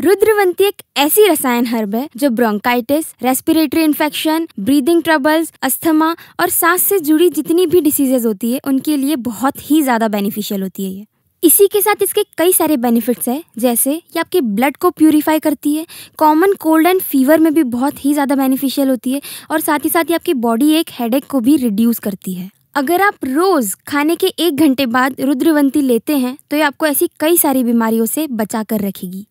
रुद्रवंती एक ऐसी रसायन हर्ब है जो bronchitis respiratory infection breathing troubles asthma और सांस से जुड़ी जितनी भी डिसीजेज होती है उनके लिए बहुत ही ज़्यादा बेनिफिशियल होती है ये इसी के साथ इसके कई सारे बेनिफिट्स हैं जैसे ये आपके ब्लड को प्यूरीफाई करती है कॉमन कोल्ड एंड फीवर में भी बहुत ही ज़्यादा बेनिफिशियल होती है और साथ ही साथ ये आपकी बॉडी एक हेडेक को भी रिड्यूस करती है अगर आप रोज़ खाने के एक घंटे बाद रुद्रवंती लेते हैं तो ये आपको ऐसी कई सारी बीमारियों से बचा कर रखेगी